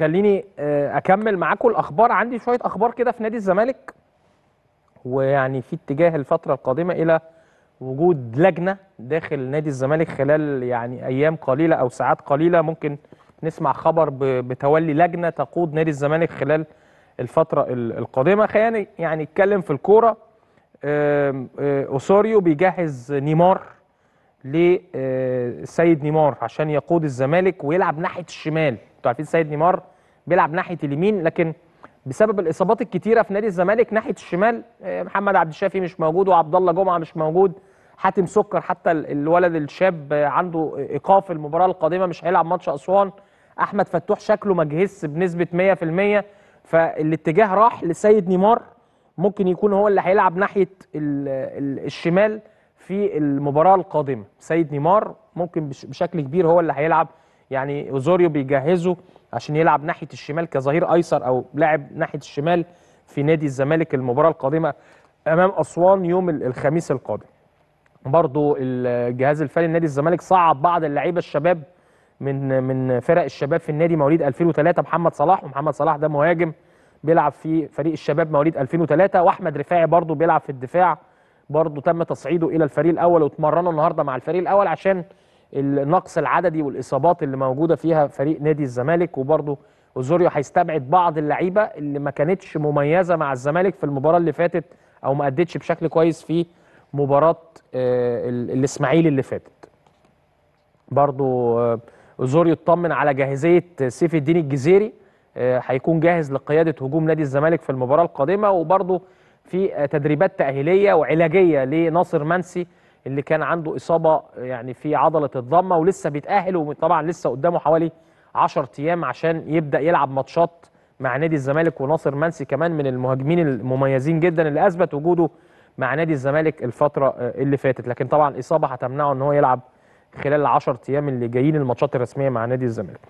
خليني آه، اكمل معاكم الاخبار عندي شويه اخبار كده في نادي الزمالك ويعني في اتجاه الفتره القادمه الى وجود لجنه داخل نادي الزمالك خلال يعني ايام قليله او ساعات قليله ممكن نسمع خبر بتولي لجنه تقود نادي الزمالك خلال الفتره القادمه خلينا يعني نتكلم في الكوره آه، اوسوريو بيجهز نيمار لسيد آه، نيمار عشان يقود الزمالك ويلعب ناحيه الشمال انتوا عارفين سيد نيمار بيلعب ناحيه اليمين لكن بسبب الاصابات الكتيره في نادي الزمالك ناحيه الشمال آه، محمد عبد الشافي مش موجود وعبد الله جمعه مش موجود حاتم سكر حتى الولد الشاب عنده ايقاف المباراه القادمه مش هيلعب ماتش اسوان احمد فتوح شكله مجهز بنسبه 100% فالاتجاه راح لسيد نيمار ممكن يكون هو اللي هيلعب ناحيه الشمال في المباراه القادمه سيد نيمار ممكن بشكل كبير هو اللي هيلعب يعني اوزوريو بيجهزه عشان يلعب ناحيه الشمال كظهير ايسر او لاعب ناحيه الشمال في نادي الزمالك المباراه القادمه امام اسوان يوم الخميس القادم برضو الجهاز الفني لنادي الزمالك صعد بعض اللعيبه الشباب من من فرق الشباب في النادي مواليد 2003 محمد صلاح ومحمد صلاح ده مهاجم بيلعب في فريق الشباب مواليد 2003 واحمد رفاعي برضو بيلعب في الدفاع برضو تم تصعيده الى الفريق الاول واتمرنوا النهارده مع الفريق الاول عشان النقص العددي والاصابات اللي موجوده فيها فريق نادي الزمالك وبرضه اوزوريو هيستبعد بعض اللعيبه اللي ما كانتش مميزه مع الزمالك في المباراه اللي فاتت او ما ادتش بشكل كويس في مباراه آه، الاسماعيلي اللي فاتت برضو آه، اوزوريو اطمن على جاهزيه سيف الدين الجزيري آه، هيكون جاهز لقياده هجوم نادي الزمالك في المباراه القادمه وبرضو في تدريبات تاهيليه وعلاجيه لناصر منسي اللي كان عنده إصابة يعني في عضلة الضمة ولسه بيتأهل وطبعا لسه قدامه حوالي 10 أيام عشان يبدأ يلعب ماتشات مع نادي الزمالك وناصر منسي كمان من المهاجمين المميزين جدا اللي أثبت وجوده مع نادي الزمالك الفترة آه، اللي فاتت لكن طبعا إصابة هتمنعه أن هو يلعب خلال ال 10 أيام اللي جايين الماتشات الرسمية مع نادي الزمالك